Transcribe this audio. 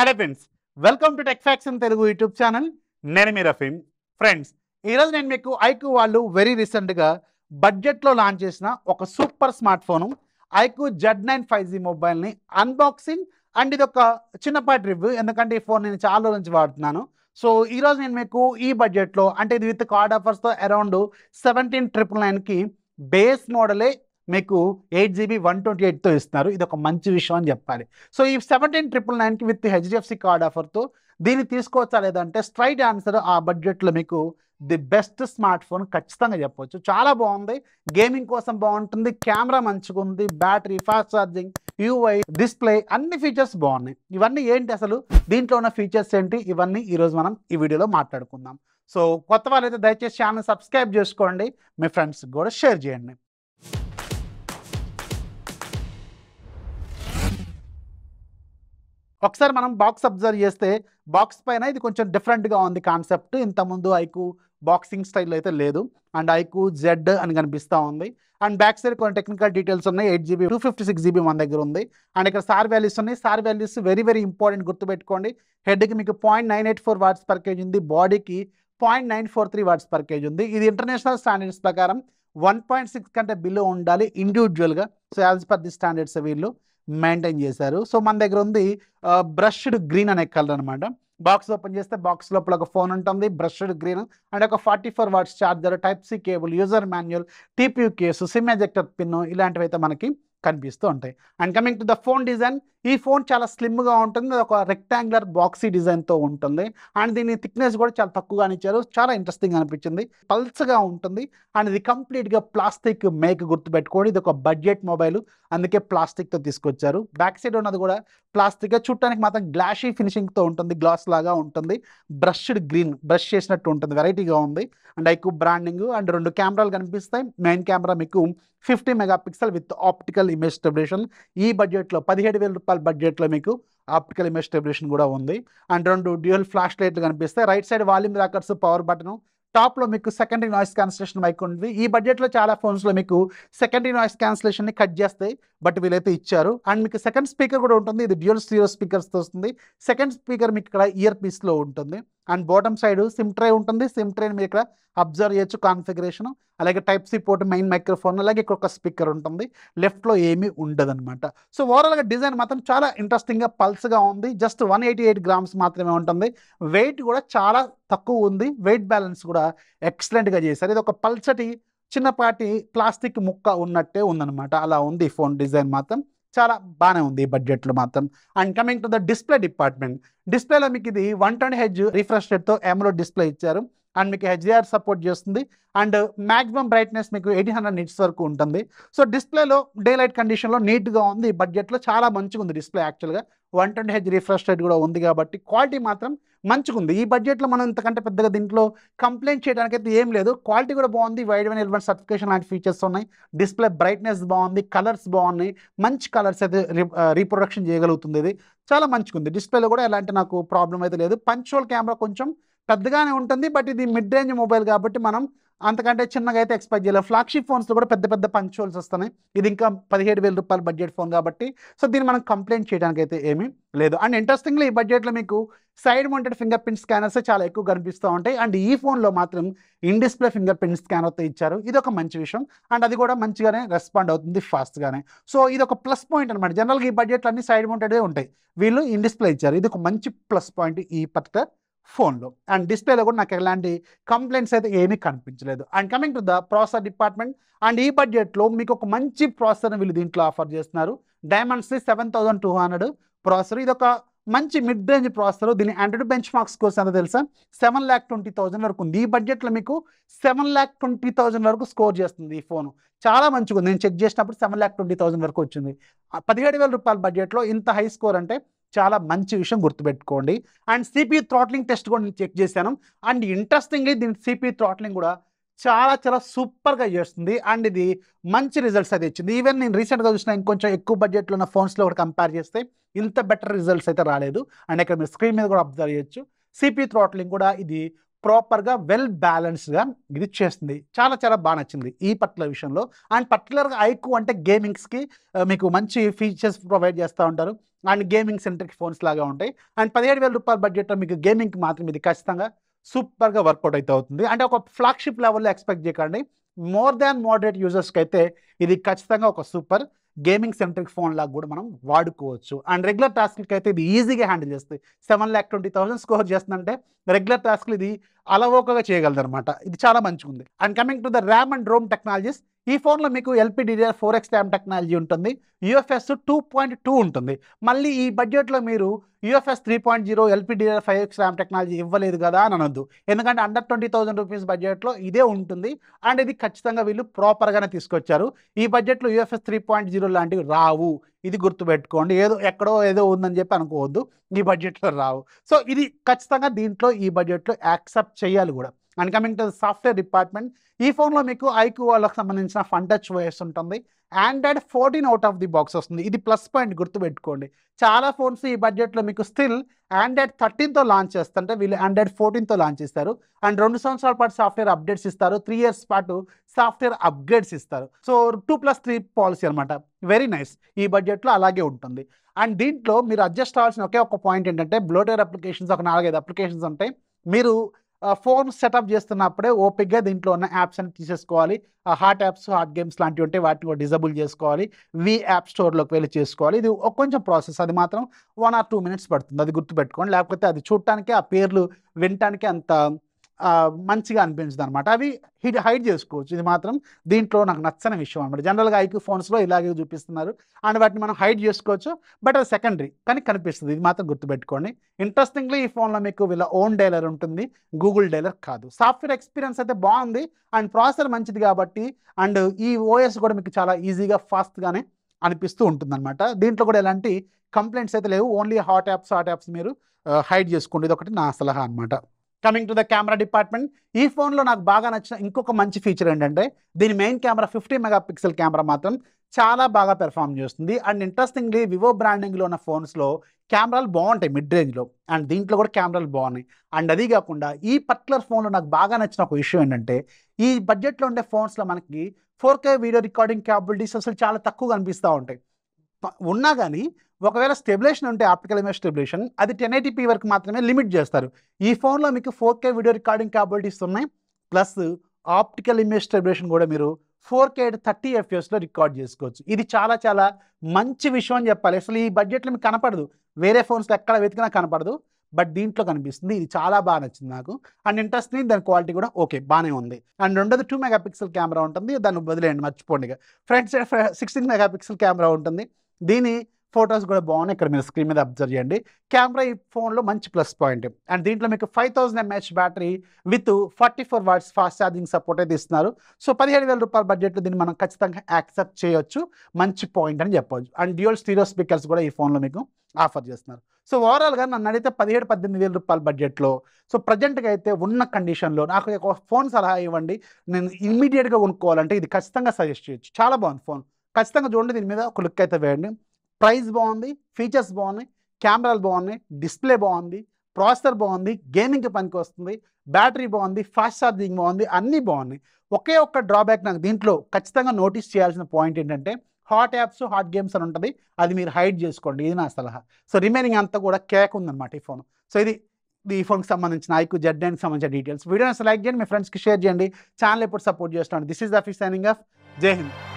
hello friends welcome to tech facts Telugu YouTube channel నేను మీ Rafeem friends ఈరోజు నేను మీకు ఐక్యూ వాళ్ళు వెరీ రీసెంట్గా బడ్జెట్లో లాంచ్ చేసిన ఒక super smart phone iQOO Z nine five G మొబైల్ని అన్బాక్సింగ్ అండ్ ఇది ఒక చిన్నపాటి రివ్యూ ఎందుకంటే ఈ ఫోన్ నేను చాలా రోజు నుంచి వాడుతున్నాను సో ఈరోజు నేను మీకు ఈ బడ్జెట్లో అంటే ఇది విత్ కార్డ్ ఆఫర్స్తో అరౌండ్ సెవెంటీన్ ట్రిపుల్ నైన్కి బేస్ మోడలే మీకు ఎయిట్ జీబీ వన్ ట్వంటీ ఎయిట్తో ఇస్తున్నారు ఇది ఒక మంచి విషయం అని చెప్పాలి సో ఈ సెవెంటీన్ ట్రిపుల్ నైన్కి విత్ హెచ్డిఎఫ్సి కార్డ్ ఆఫర్తో దీన్ని తీసుకోవచ్చా లేదంటే స్ట్రైట్ ఆన్సర్ ఆ బడ్జెట్లో మీకు ది బెస్ట్ స్మార్ట్ ఫోన్ ఖచ్చితంగా చెప్పవచ్చు చాలా బాగుంది గేమింగ్ కోసం బాగుంటుంది కెమెరా మంచిగా ఉంది battery fast charging UI display అన్ని ఫీచర్స్ బాగున్నాయి ఇవన్నీ ఏంటి అసలు దీంట్లో ఉన్న ఫీచర్స్ ఏంటి ఇవన్నీ ఈరోజు మనం ఈ వీడియోలో మాట్లాడుకుందాం సో కొత్త వాళ్ళైతే దయచేసి ఛానల్ సబ్స్క్రైబ్ చేసుకోండి మీ ఫ్రెండ్స్కి కూడా షేర్ చేయండి ఒకసారి మనం బాక్స్ అబ్జర్వ్ చేస్తే బాక్స్ పైన ఇది కొంచెం డిఫరెంట్గా ఉంది కాన్సెప్ట్ ఇంతకుముందు ఐకు బాక్సింగ్ స్టైల్ అయితే లేదు అండ్ ఐకు జెడ్ అని కనిపిస్తూ ఉంది అండ్ బ్యాక్ సైడ్ కొన్ని టెక్నికల్ డీటెయిల్స్ ఉన్నాయి eight GB two fifty six GB మన దగ్గర ఉంది అండ్ ఇక్కడ సార్ వాల్యూస్ ఉన్నాయి SAR values very very important గుర్తుపెట్టుకోండి హెడ్కి మీకు point nine eight four watts per KG ఉంది బాడీకి point nine four three watts per KG ఉంది ఇది ఇంటర్నేషనల్ స్టాండర్డ్స్ ప్రకారం వన్ పాయింట్ సిక్స్ కంటే బిల్లో ఉండాలి ఇండివిజువల్గా so as per the standards వీళ్ళు మెయింటైన్ చేశారు సో మన దగ్గర ఉంది బ్రష్డ్ గ్రీన్ అనే కలర్ అనమాట బాక్స్ ఓపెన్ చేస్తే బాక్స్ లోపల ఒక ఫోన్ ఉంటుంది బ్రష్డ్ గ్రీన్ అండ్ ఒక forty four watts charger type C cable user manual TPU case SIM ejector pin ఇలాంటివి అయితే మనకి కనిపిస్తూ ఉంటాయి and coming to the phone design ఈ ఫోన్ చాలా స్లిమ్గా ఉంటుంది ఒక రెక్టాంగులర్ బాక్సీ డిజైన్తో ఉంటుంది అండ్ దీని థిక్నెస్ కూడా చాలా తక్కువగా ఇచ్చారు చాలా ఇంట్రెస్టింగ్ అనిపించింది పల్స్గా ఉంటుంది అండ్ ఇది కంప్లీట్గా ప్లాస్టిక్ మేక్ గుర్తుపెట్టుకోండి ఇది ఒక బడ్జెట్ మొబైల్ అందుకే ప్లాస్టిక్తో తీసుకొచ్చారు బ్యాక్ సైడ్ ఉన్నది కూడా ప్లాస్టిక్గా చూడటానికి మాత్రం గ్లాషీ ఫినిషింగ్తో ఉంటుంది గ్లాస్ లాగా ఉంటుంది బ్రష్డ్ గ్రీన్ బ్రష్ చేసినట్టు ఉంటుంది వెరైటీగా ఉంది అండ్ ఎక్కువ బ్రాండింగ్ అండ్ రెండు కెమెరాలు కనిపిస్తాయి మెయిన్ కెమెరా మీకు fifty megapixel with optical image stabilization ఈ బడ్జెట్లో పదిహేడు రూపాయల బడ్జెట్లో మీకు ఆప్టికల్ ఇమేజ్ స్టెబిలేషన్ కూడా ఉంది అండ్ రెండు డ్యూయల్ ఫ్లాష్ లైట్లు కనిపిస్తాయి right side volume rockers power button టాప్లో మీకు సెకండరీ నాయిస్ క్యాన్సిలేషన్ మైక్ ఉంది ఈ బడ్జెట్లో చాలా ఫోన్స్లో మీకు సెకండరీ నాయిస్ ని కట్ చేస్తాయి బట్ వీలైతే ఇచ్చారు అండ్ మీకు సెకండ్ స్పీకర్ కూడా ఉంటుంది ఇది డ్యూయల్ స్టీరియో స్పీకర్స్తో వస్తుంది సెకండ్ స్పీకర్ మీకు ఇక్కడ ఇయర్ పీస్లో ఉంటుంది and bottom side SIM tray ఉంటుంది సిమ్ ట్రేని మీరు ఇక్కడ అబ్జర్వ్ చేయొచ్చు కాన్ఫిగరేషన్ అలాగే type C port main microphone అలాగే ఇక్కడ ఒక స్పీకర్ ఉంటుంది లెఫ్ట్లో ఏమీ ఉండదు అనమాట సో ఓవరాల్గా డిజైన్ మాత్రం చాలా ఇంట్రెస్టింగ్గా పల్స్గా ఉంది just one eighty eight grams మాత్రమే ఉంటుంది వెయిట్ కూడా చాలా తక్కువ ఉంది వెయిట్ బ్యాలెన్స్ కూడా ఎక్సలెంట్గా చేశారు ఇది ఒక పల్సటి చిన్నపాటి ప్లాస్టిక్ ముక్క ఉన్నట్టే ఉందనమాట అలా ఉంది ఫోన్ డిజైన్ మాత్రం చాలా బాగానే ఉంది బడ్జెట్లో మాత్రం and coming to the display department డిస్ప్లేలో మీకు ఇది వన్ ట్వంటీ హెడ్జ్ రిఫ్రెష్ రేట్తో ఎమలో డిస్ప్లే ఇచ్చారు అండ్ మీకు హెచ్డిఆర్ సపోర్ట్ చేస్తుంది అండ్ మ్యాక్సిమం బ్రైట్నెస్ మీకు ఎయిటీన్ హండ్రెడ్ నిట్స్ వరకు ఉంటుంది సో డిస్ప్లేలో డే లైట్ కండిషన్లో నీట్గా ఉంది బడ్జెట్లో చాలా మంచిగా ఉంది డిస్ప్లే యాక్చువల్గా one twenty H refresh rate కూడా ఉంది కాబట్టి క్వాలిటీ మాత్రం మంచిగా ఉంది ఈ బడ్జెట్లో మనం ఇంతకంటే పెద్దగా దీంట్లో కంప్లైంట్ చేయడానికి అయితే ఏం లేదు క్వాలిటీ కూడా బాగుంది వైడ్ వన్ ఎల్వన్ సర్టిఫికేషన్ లాంటి ఫీచర్స్ ఉన్నాయి డిస్ప్లే బ్రైట్నెస్ బాగుంది కలర్స్ బాగున్నాయి మంచి కలర్స్ అయితే రీప్రొడక్షన్ చేయగలుగుతుంది ఇది చాలా మంచిగా ఉంది డిస్ప్లేలో కూడా ఎలాంటి నాకు ప్రాబ్లం అయితే లేదు పంచోల్ కెమెరా కొంచెం పెద్దగానే ఉంటుంది బట్ ఇది మిడ్ రేంజ్ మొబైల్ కాబట్టి మనం అంతకంటే చిన్నగా అయితే ఎక్స్పెక్ట్ చేయలేదు ఫ్లాగ్షిప్ ఫోన్స్లో కూడా పెద్ద పెద్ద పంచోల్స్ వస్తున్నాయి ఇది ఇంకా పదిహేడు వేల రూపాయల బడ్జెట్ ఫోన్ కాబట్టి సో దీన్ని మనం కంప్లైంట్ చేయడానికి అయితే ఏమీ లేదు అండ్ ఇంట్రెస్టింగ్లీ ఈ బడ్జెట్లో మీకు side mounted fingerprint scanners చాలా ఎక్కువ కనిపిస్తూ ఉంటాయి అండ్ ఈ ఫోన్లో మాత్రం in display fingerprint scanner అయితే ఇచ్చారు ఇది ఒక మంచి విషయం అండ్ అది కూడా మంచిగానే రెస్పాండ్ అవుతుంది ఫాస్ట్గానే సో ఇది ఒక ప్లస్ పాయింట్ అనమాట జనరల్గా ఈ బడ్జెట్లు అన్ని సైడ్ మౌంటెడే ఉంటాయి వీళ్ళు ఇన్ డిస్ప్లే ఇచ్చారు ఇది ఒక మంచి ప్లస్ పాయింట్ ఈ పర్టికులర్ ఫోన్లో అండ్ డిస్ప్లేలో కూడా నాకు ఎలాంటి కంప్లైంట్స్ అయితే ఏమీ కనిపించలేదు and coming to the processor department and ఈ బడ్జెట్లో మీకు ఒక మంచి ప్రాసెసర్ వీళ్ళు దీంట్లో ఆఫర్ చేస్తున్నారు Dimensity seven thousand two hundred processor ఇది ఒక మంచి మిడ్ రేంజ్ ప్రాసెసర్ దీని ఆండ్రాయిడ్ బెంచ్ మార్క్స్ కోర్స్ ఎంత తెలుసా సెవెన్ ల్యాక్ ట్వంటీ థౌసండ్ వరకు ఉంది ఈ బడ్జెట్లో మీకు సెవెన్ ల్యాక్ ట్వంటీ థౌసండ్ వరకు స్కోర్ చేస్తుంది ఈ ఫోన్ చాలా మంచిగా ఉంది నేను చెక్ చేసినప్పుడు సెవెన్ ల్యాక్ ట్వంటీ థౌసండ్ వరకు వచ్చింది పదిహేడు వేల రూపాయల బడ్జెట్లో ఇంత హై స్కోర్ అంటే చాలా మంచి విషయం గుర్తుపెట్టుకోండి అండ్ సిపి థ్రాట్లింగ్ టెస్ట్ కూడా నేను చెక్ చేశాను అండ్ ఇంట్రెస్టింగ్లీ దీని సిపి థ్రాట్లింగ్ e కూడా చాలా చాలా సూపర్గా చేస్తుంది అండ్ ఇది మంచి రిజల్ట్స్ అయితే ఇచ్చింది ఈవెన్ నేను రీసెంట్గా చూసిన ఇంకొంచెం ఎక్కువ బడ్జెట్లో ఉన్న ఫోన్స్లో కూడా కంపేర్ చేస్తే ఇంత బెటర్ రిజల్ట్స్ అయితే రాలేదు అండ్ ఇక్కడ మీరు స్క్రీన్ మీద కూడా అబ్జర్వ్ చేయొచ్చు సిపి థ్రాట్లింగ్ e కూడా ఇది ప్రాపర్గా వెల్ బ్యాలెన్స్డ్గా ఇది చేస్తుంది చాలా చాలా బాగా నచ్చింది ఈ పర్టికులర్ విషయంలో అండ్ పర్టికులర్గా ఐకు అంటే గేమింగ్స్కి మీకు మంచి ఫీచర్స్ ప్రొవైడ్ చేస్తూ ఉంటారు అండ్ గేమింగ్ సెంటర్కి ఫోన్స్ లాగా ఉంటాయి అండ్ పదిహేడు వేల రూపాయల బడ్జెట్లో మీకు గేమింగ్కి మాత్రం ఇది ఖచ్చితంగా సూపర్గా వర్కౌట్ అయితే అవుతుంది అంటే ఒక ఫ్లాగ్షిప్ లెవెల్లో ఎక్స్పెక్ట్ చేయకండి మోర్ దాన్ మోడరేట్ యూజర్స్కి అయితే ఇది ఖచ్చితంగా ఒక సూపర్ గేమింగ్ సెంట్రిక్ ఫోన్ లాగా కూడా మనం వాడుకోవచ్చు అండ్ రెగ్యులర్ టాస్క్లకి అయితే ఇది ఈజీగా హ్యాండిల్ చేస్తుంది seven lakh twenty thousand score చేస్తుందంటే రెగ్యులర్ టాస్క్లు ఇది అలవోకగా చేయగలదు అనమాట ఇది చాలా మంచిగా ఉంది and coming to the RAM and ROM technologies ఈ ఫోన్లో మీకు LPDDR four X RAM technology ఉంటుంది యూఎఫ్ఎస్ టూ పాయింట్ టూ ఉంటుంది మళ్ళీ ఈ బడ్జెట్లో మీరు UFS three point zero LPDDR five X RAM technology ఇవ్వలేదు కదా అని అనొద్దు ఎందుకంటే అండర్ ట్వంటీ థౌసండ్ రూపీస్ బడ్జెట్లో ఇదే ఉంటుంది అండ్ ఇది ఖచ్చితంగా వీళ్ళు ప్రాపర్గానే తీసుకొచ్చారు ఈ బడ్జెట్లో యూఎఫ్ఎస్ త్రీ పాయింట్ జీరో లాంటివి రావు ఇది గుర్తుపెట్టుకోండి ఏదో ఎక్కడో ఏదో ఉందని చెప్పి అనుకోవద్దు ఈ బడ్జెట్లో రావు సో ఇది ఖచ్చితంగా దీంట్లో ఈ బడ్జెట్లో యాక్సెప్ట్ చేయాలి కూడా and coming to software department ఈ ఫోన్లో మీకు ఐక్యూఆర్లకు సంబంధించిన ఫన్ టచ్ వయస్ ఉంటుంది Android fourteen out of the box వస్తుంది ఇది ప్లస్ పాయింట్ గుర్తుపెట్టుకోండి చాలా ఫోన్స్ ఈ బడ్జెట్లో మీకు స్టిల్ ఆండ్రాయిడ్ థర్టీన్తో లాంచ్ చేస్తుంటే వీళ్ళు ఆండ్రాయిడ్ ఫోర్టీన్తో లాంచ్ ఇస్తారు అండ్ రెండు సంవత్సరాల పాటు సాఫ్ట్వేర్ అప్డేట్స్ ఇస్తారు త్రీ ఇయర్స్ పాటు సాఫ్ట్వేర్ అప్గ్రేడ్స్ ఇస్తారు so two plus three policy అనమాట వెరీ నైస్ ఈ బడ్జెట్లో అలాగే ఉంటుంది అండ్ దీంట్లో మీరు అడ్జస్ట్ అవ్వాల్సిన ఒకే ఒక పాయింట్ ఏంటంటే బ్లోటేర్ అప్లికేషన్స్ ఒక నాలుగైదు అప్లికేషన్స్ ఉంటాయి మీరు ఫోన్ సెటప్ చేస్తున్నప్పుడే ఓపిక్గా దీంట్లో ఉన్న యాప్స్ అని తీసేసుకోవాలి హాట్ యాప్స్ హాట్ గేమ్స్ లాంటివి ఉంటే వాటిని కూడా డిజబుల్ చేసుకోవాలి వి యాప్ స్టోర్లోకి వెళ్ళి చేసుకోవాలి ఇది కొంచెం ప్రాసెస్ అది మాత్రం వన్ ఆర్ టూ మినిట్స్ పడుతుంది అది గుర్తుపెట్టుకోండి లేకపోతే అది చూడటానికి ఆ పేర్లు వినటానికి అంత మంచిగా అనిపించదు అనమాట అవి హిడ్ హైడ్ చేసుకోవచ్చు ఇది మాత్రం దీంట్లో నాకు నచ్చని విషయం అనమాట జనరల్గా ఐక్యూ ఫోన్స్లో ఇలాగే చూపిస్తున్నారు అండ్ వాటిని మనం హైడ్ చేసుకోవచ్చు బట్ అది సెకండరీ కానీ కనిపిస్తుంది ఇది మాత్రం గుర్తుపెట్టుకోండి ఇంట్రెస్టింగ్లీ ఈ ఫోన్లో మీకు వీళ్ళ ఓన్ డైలర్ ఉంటుంది గూగుల్ డైలర్ కాదు సాఫ్ట్వేర్ ఎక్స్పీరియన్స్ అయితే బాగుంది అండ్ ప్రాసెసర్ మంచిది కాబట్టి అండ్ ఈ ఓఎస్ కూడా మీకు చాలా ఈజీగా ఫాస్ట్గానే అనిపిస్తూ ఉంటుందన్నమాట దీంట్లో కూడా ఎలాంటి కంప్లైంట్స్ అయితే లేవు only hot apps hot apps మీరు హైడ్ చేసుకోండి ఇది ఒకటి నా సలహా అనమాట coming to the camera department ఈ ఫోన్లో నాకు బాగా నచ్చిన ఇంకొక మంచి ఫీచర్ ఏంటంటే దీని main camera fifty megapixel camera మాత్రం చాలా బాగా పెర్ఫామ్ చేస్తుంది అండ్ ఇంట్రెస్టింగ్లీ వివో బ్రాండింగ్లో ఉన్న ఫోన్స్లో కెమెరాలు బాగుంటాయి మిడ్ రేంజ్లో అండ్ దీంట్లో కూడా కెమెరాలు బాగున్నాయి అండ్ అది కాకుండా ఈ పర్టికులర్ ఫోన్లో నాకు బాగా నచ్చిన ఒక ఇష్యూ ఏంటంటే ఈ బడ్జెట్లో ఉండే ఫోన్స్లో మనకి four K video recording capabilities అసలు చాలా తక్కువ కనిపిస్తూ ఉంటాయి ఉన్నా కానీ ఒకవేళ స్టెబిలేషన్ ఉంటే ఆప్టికల్ ఇమేజ్ స్టెబిలేషన్ అది టెన్ ఎయిటీపీ వరకు మాత్రమే లిమిట్ చేస్తారు ఈ ఫోన్లో మీకు four K video recording capabilities ఉన్నాయి ప్లస్ ఆప్టికల్ ఇమేజ్ స్టెబిలేషన్ కూడా మీరు ఫోర్ కే థర్టీ ఎఫ్ఎస్లో రికార్డ్ చేసుకోవచ్చు ఇది చాలా చాలా మంచి విషయం అని చెప్పాలి అసలు ఈ బడ్జెట్లో మీకు కనపడదు వేరే ఫోన్స్లో ఎక్కడ వెతికినా కనపడదు బట్ దీంట్లో కనిపిస్తుంది ఇది చాలా బాగా నచ్చింది నాకు అండ్ ఇంట్రెస్ట్ని దాని క్వాలిటీ కూడా ఓకే బాగానే ఉంది అండ్ రెండోది టూ మెగాపిక్సెల్ కెమెరా ఉంటుంది దాన్ని వదిలేయండి మర్చిపోండి front side sixteen megapixel camera ఉంటుంది దీని ఫొటోస్ కూడా బాగున్నాయి ఇక్కడ మీరు స్క్రీన్ మీద అబ్జర్వ్ చేయండి కెమెరా ఈ ఫోన్లో మంచి ప్లస్ పాయింట్ అండ్ దీంట్లో మీకు five thousand mAh battery with forty four watts fast charging support అయితే ఇస్తున్నారు సో పదిహేడు వేల రూపాయల బడ్జెట్లో దీన్ని మనం ఖచ్చితంగా యాక్సెప్ట్ చేయొచ్చు మంచి పాయింట్ అని చెప్పవచ్చు అండ్ డ్యూయల్ స్టీరియో స్పీకర్స్ కూడా ఈ ఫోన్లో మీకు ఆఫర్ చేస్తున్నారు సో ఓవరాల్గా నన్ను అడిగితే పదిహేడు పద్దెనిమిది వేల రూపాయల బడ్జెట్లో సో ప్రజెంట్గా అయితే ఉన్న కండిషన్లో నాకు ఒక ఫోన్ సలహా ఇవ్వండి నేను ఇమ్మీడియట్గా కొనుక్కోవాలంటే ఇది ఖచ్చితంగా సజెస్ట్ చేయొచ్చు చాలా బాగుంది ఫోన్ ఖచ్చితంగా చూడండి దీని మీద ఒక లుక్ అయితే వేయండి ప్రైస్ బాగుంది ఫీచర్స్ బాగున్నాయి కెమెరాలు బాగున్నాయి డిస్ప్లే బాగుంది ప్రాసెసర్ బాగుంది గేమింగ్కి పనికి వస్తుంది బ్యాటరీ బాగుంది ఫాస్ట్ ఛార్జింగ్ బాగుంది అన్నీ బాగున్నాయి ఒకే ఒక్క డ్రాబ్యాక్ నాకు దీంట్లో ఖచ్చితంగా నోటీస్ చేయాల్సిన పాయింట్ ఏంటంటే హాట్ యాప్స్ హాట్ గేమ్స్ అని ఉంటుంది అది మీరు హైడ్ చేసుకోండి ఇది నా సలహా సో రిమైనింగ్ అంతా కూడా కేక్ ఉందన్నమాట ఈ ఫోన్ సో ఇది ఈ ఫోన్కి సంబంధించిన ఐకు జెడ్ అండ్కి సంబంధించిన డీటెయిల్స్ వీడియోని లైక్ చేయండి మీ ఫ్రెండ్స్కి షేర్ చేయండి ఛానల్ ఎప్పుడు సపోర్ట్ చేస్తాను దిస్ ఈస్ ద ఫిస్ సైనింగ్ ఆఫ్ జై హింద్